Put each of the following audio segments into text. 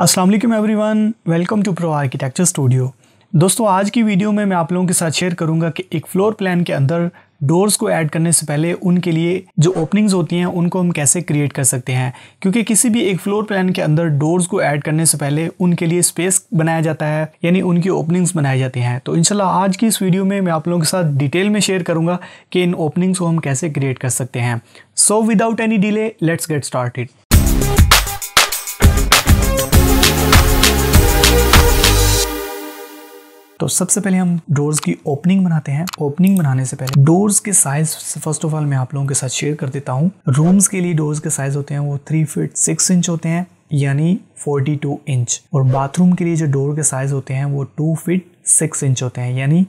अस्सलाम everyone welcome to pro architecture studio दोस्तों आज की वीडियो में मैं आप लोगों के साथ शेयर करूंगा कि एक फ्लोर प्लान के अंदर डोर्स को ऐड करने से पहले उनके लिए जो ओपनिंग्स होती हैं उनको हम कैसे क्रिएट कर सकते हैं क्योंकि किसी भी एक फ्लोर प्लान के अंदर डोर्स को ऐड करने से पहले उनके लिए स्पेस बनाया जाता है यानी उनकी ओपनिंग्स बनाई जाती हैं तो इनशाला आज की इस वीडियो में मैं आप लोगों के साथ डिटेल में शेयर करूंगा कि इन ओपनिंग्स को हम कैसे क्रिएट कर सकते हैं so without any delay let's get started तो सबसे पहले हम डोर्स की ओपनिंग बनाते हैं ओपनिंग बनाने से पहले डोर्स के साइज फर्स्ट ऑफ ऑल मैं आप लोगों के साथ शेयर कर देता हूँ रूम्स के लिए डोर्स के साइज होते हैं वो थ्री फीट सिक्स इंच होते हैं यानी 42 इंच और बाथरूम के लिए जो डोर के साइज होते हैं वो टू फिट सिक्स इंच होते हैं यानी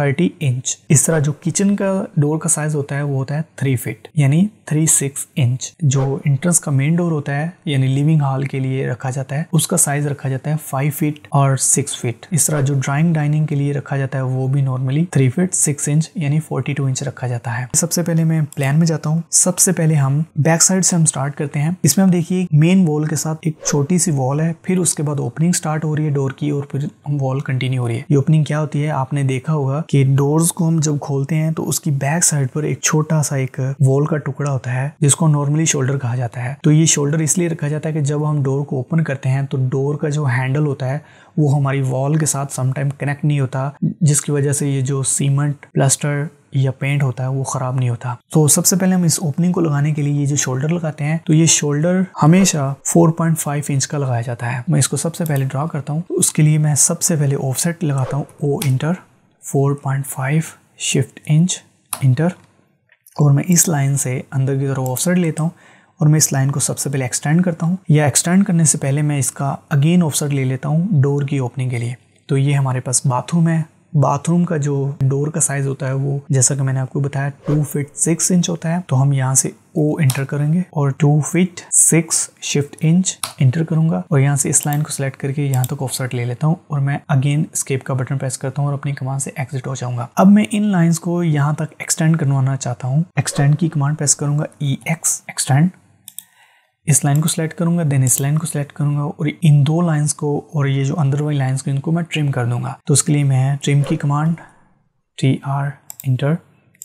30 इंच इस तरह जो किचन का डोर का साइज होता है वो होता है थ्री फिट यानी थ्री सिक्स इंच जो एंट्रेंस का मेन डोर होता है यानी लिविंग हॉल के लिए रखा जाता है उसका साइज रखा जाता है फाइव फीट और सिक्स फीट इस तरह जो ड्राइंग डाइनिंग के लिए रखा जाता है वो भी normally three feet six inch यानी फोर्टी टू इंच रखा जाता है सबसे पहले मैं प्लान में जाता हूँ सबसे पहले हम बैक साइड से हम स्टार्ट करते हैं इसमें हम देखिए मेन वॉल के साथ एक छोटी सी वॉल है फिर उसके बाद ओपनिंग स्टार्ट हो रही है डोर की और फिर वॉल कंटिन्यू हो रही है ये ओपनिंग क्या होती है आपने देखा होगा कि डोर्स को हम जब खोलते हैं तो उसकी बैक साइड पर एक छोटा सा एक वॉल का टुकड़ा होता है जिसको नॉर्मली शोल्डर कहा जाता है तो ये शोल्डर इसलिए रखा जाता है कि जब हम डोर को ओपन करते हैं तो डोर का जो हैंडल होता है वो हमारी वॉल के साथ समटाइम कनेक्ट नहीं होता जिसकी वजह से ये जो सीमेंट प्लास्टर या पेंट होता है वो ख़राब नहीं होता तो सबसे पहले हम इस ओपनिंग को लगाने के लिए ये जो शोल्डर लगाते हैं तो ये शोल्डर हमेशा 4.5 इंच का लगाया जाता है मैं इसको सबसे पहले ड्रा करता हूँ उसके लिए मैं सबसे पहले ऑफसेट लगाता हूँ O enter 4.5 shift inch enter और मैं इस लाइन से अंदर की तरफ ऑफसेट लेता हूँ और मैं इस लाइन को सबसे पहले एक्सटेंड करता हूँ या एक्सटेंड करने से पहले मैं इसका अगेन ऑफसेट ले लेता हूँ डोर की ओपनिंग के लिए तो ये हमारे पास बाथरूम है बाथरूम का जो डोर का साइज होता है वो जैसा कि मैंने आपको बताया टू फिट सिक्स इंच होता है तो हम यहाँ से ओ इंटर करेंगे और two feet six shift inch enter करूंगा और यहाँ से इस लाइन को सिलेक्ट करके यहाँ तक ऑफ ले लेता हूँ और मैं अगेन स्केप का बटन प्रेस करता हूँ और अपनी कमांड से एग्जिट हो जाऊंगा अब मैं इन लाइन्स को यहाँ तक एक्सटेंड करवाना चाहता हूँ एक्सटेंड की कमांड प्रेस करूंगा ई एक्स एक्सटेंड इस लाइन को सिलेक्ट करूंगा देन इस लाइन को सिलेक्ट करूंगा और इन दो लाइन्स को और ये जो अंदर वाली लाइन्स को इनको मैं ट्रिम कर दूंगा तो उसके लिए मैं ट्रिम की कमांड टी आर इंटर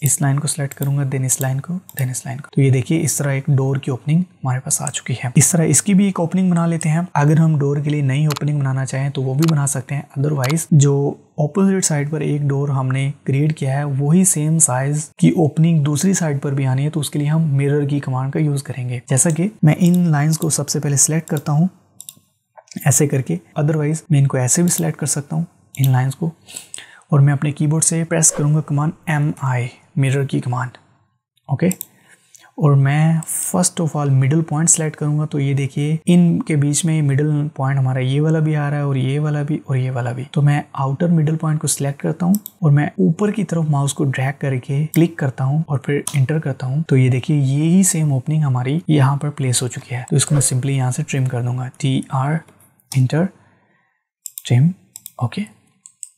इस लाइन को सिलेक्ट करूंगा देन इस लाइन को देन इस लाइन को तो ये देखिए इस तरह एक डोर की ओपनिंग हमारे पास आ चुकी है इस तरह इसकी भी एक ओपनिंग बना लेते हैं अगर हम डोर के लिए नई ओपनिंग बनाना चाहें तो वो भी बना सकते हैं अदरवाइज जो ऑपोजिट साइड पर एक डोर हमने क्रिएट किया है वही सेम साइज की ओपनिंग दूसरी साइड पर भी आनी है तो उसके लिए हम मिरर की कमांड का यूज करेंगे जैसा कि मैं इन लाइन्स को सबसे पहले सिलेक्ट करता हूँ ऐसे करके अदरवाइज मैं इनको ऐसे भी सिलेक्ट कर सकता हूँ इन लाइन्स को और मैं अपने कीबोर्ड से प्रेस करूंगा कमान एम आई मिरर की कमांड ओके और मैं first of all middle point select करूंगा तो ये देखिए इन के बीच में मिडल पॉइंट हमारा ये वाला भी आ रहा है और ये वाला भी और ये वाला भी तो मैं आउटर मिडल पॉइंट को सिलेक्ट करता हूँ और मैं ऊपर की तरफ माउस को ड्रैग करके क्लिक करता हूँ और फिर इंटर करता हूँ तो ये देखिए ये ही सेम ओपनिंग हमारी यहाँ पर प्लेस हो चुकी है तो इसको मैं सिंपली यहाँ से ट्रिम कर दूंगा T R enter trim okay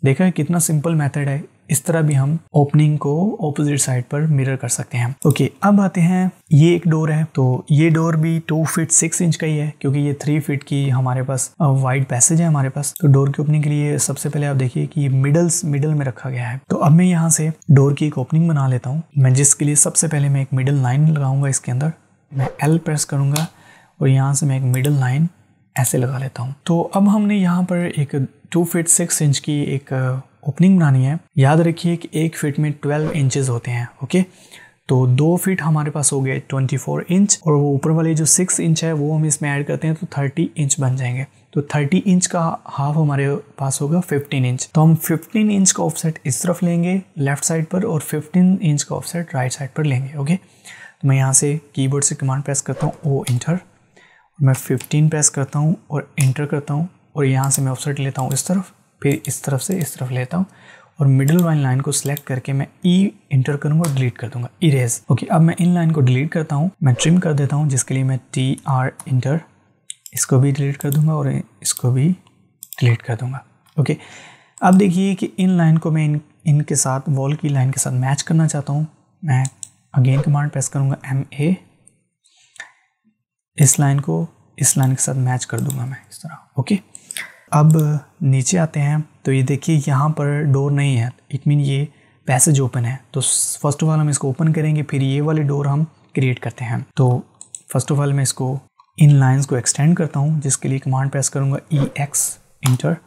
देखा है कितना सिंपल मेथड है इस तरह भी हम ओपनिंग को ऑपोजिट साइड पर मिरर कर सकते हैं ओके okay, अब आते हैं ये एक डोर है तो ये डोर भी टू फीट सिक्स इंच का ही है क्योंकि ये थ्री फीट की हमारे पास वाइड पैसेज है हमारे पास तो डोर की ओपनिंग के लिए सबसे पहले आप देखिए कि ये मिडल्स मिडल में रखा गया है तो अब मैं यहाँ से डोर की एक ओपनिंग बना लेता हूँ मैं जिसके लिए सबसे पहले मैं एक मिडल लाइन लगाऊंगा इसके अंदर मैं एल प्रेस करूँगा और यहाँ से मैं एक मिडल लाइन ऐसे लगा लेता हूँ तो अब हमने यहाँ पर एक टू फीट सिक्स इंच की एक ओपनिंग बनानी है याद रखिए कि एक फिट में ट्वेल्व इंचज होते हैं ओके तो दो फिट हमारे पास हो गए 24 इंच और वो ऊपर वाले जो 6 इंच है वो हम इसमें ऐड करते हैं तो 30 इंच बन जाएंगे तो 30 इंच का हाफ हमारे पास होगा 15 इंच तो हम 15 इंच का ऑफसेट इस तरफ लेंगे लेफ्ट साइड पर और 15 इंच का ऑफसेट राइट साइड पर लेंगे ओके तो मैं यहाँ से कीबोर्ड से कमांड प्रेस करता हूँ ओ इंटर मैं 15 प्रेस करता हूँ और इंटर करता हूँ और यहाँ से मैं ऑफसेट लेता हूँ इस तरफ फिर इस तरफ से इस तरफ लेता हूँ और मिडिल वाली लाइन को सिलेक्ट करके मैं ई e इंटर करूंगा और डिलीट कर दूंगा इरेज ओके अब मैं इन लाइन को डिलीट करता हूँ मैं ट्रिम कर देता हूँ जिसके लिए मैं टी आर इंटर इसको भी डिलीट कर दूंगा और इसको भी डिलीट कर दूंगा ओके अब देखिए कि इन लाइन को मैं इन इनके साथ वॉल की लाइन के साथ मैच करना चाहता हूँ मैं अगेन कमांड प्रेस करूँगा एम ए इस लाइन को इस लाइन के साथ मैच कर दूंगा मैं इस तरह ओके अब नीचे आते हैं तो ये देखिए यहाँ पर डोर नहीं है इट मीन ये पैसेज ओपन है तो फर्स्ट ऑफ ऑल हम इसको ओपन करेंगे फिर ये वाले डोर हम क्रिएट करते हैं तो फर्स्ट ऑफ ऑल मैं इसको इन लाइंस को एक्सटेंड करता हूँ जिसके लिए कमांड प्रेस करूँगा ई एक्स इंटर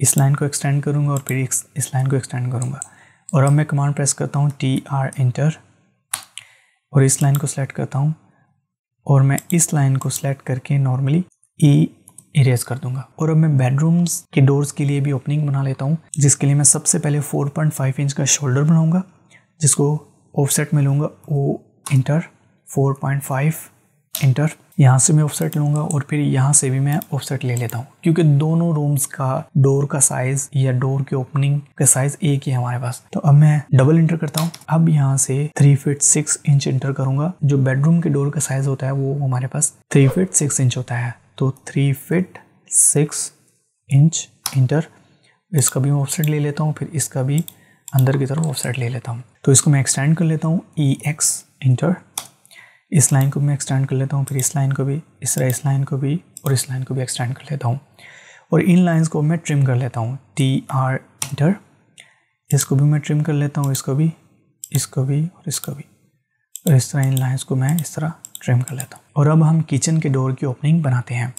इस लाइन को एक्सटेंड करूँगा और फिर इस लाइन को एक्सटेंड करूँगा और अब मैं कमांड प्रेस करता हूँ टी आर इंटर और इस लाइन को सिलेक्ट करता हूँ और मैं इस लाइन को सेलेक्ट करके नॉर्मली ई e इरेज कर दूंगा और अब मैं बेडरूम्स के डोर्स के लिए भी ओपनिंग बना लेता हूँ जिसके लिए मैं सबसे पहले 4.5 इंच का शोल्डर बनाऊँगा जिसको ऑफसेट में लूँगा ओ इंटर 4.5 इंटर यहाँ से मैं ऑफसेट लूँगा और फिर यहाँ से भी मैं ऑफसेट ले लेता हूँ क्योंकि दोनों रूम्स का डोर का साइज या डोर के ओपनिंग का साइज एक ही है हमारे पास तो अब मैं डबल इंटर करता हूँ अब यहाँ से three feet six inch enter करूंगा जो बेडरूम के डोर का साइज होता है वो हमारे पास थ्री फिट सिक्स इंच होता है तो three feet six inch enter इसका भी ऑफसेट ले लेता हूँ फिर इसका भी अंदर की तरफ ऑफसेट ले लेता हूँ तो इसको मैं एक्सटेंड कर लेता हूँ ई एक्स इंटर इस लाइन को मैं एक्सटेंड कर लेता हूँ फिर इस लाइन को भी इस तरह इस लाइन को भी और इस लाइन को भी एक्सटेंड कर लेता हूँ और इन लाइन्स को मैं ट्रिम कर लेता हूँ टी आर इंटर इसको भी मैं ट्रिम कर लेता हूँ इसको भी इसको भी और इसको भी और इस तरह इन लाइन्स को मैं इस तरह ट्रिम कर लेता हूँ और अब हम किचन के डोर की ओपनिंग बनाते हैं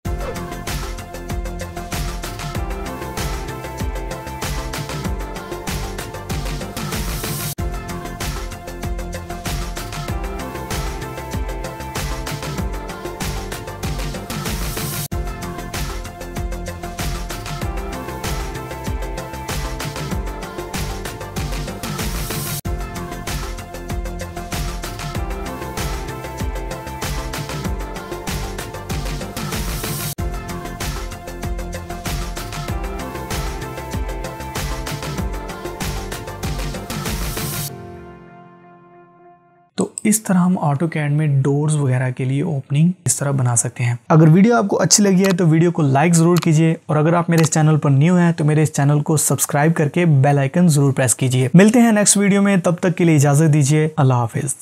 इस तरह हम ऑटो कैड में डोर्स वगैरह के लिए ओपनिंग इस तरह बना सकते हैं अगर वीडियो आपको अच्छी लगी है तो वीडियो को लाइक ज़रूर कीजिए और अगर आप मेरे इस चैनल पर न्यू हैं तो मेरे इस चैनल को सब्सक्राइब करके बेलाइकन ज़रूर प्रेस कीजिए मिलते हैं नेक्स्ट वीडियो में तब तक के लिए इजाज़त दीजिए अल्लाह हाफिज़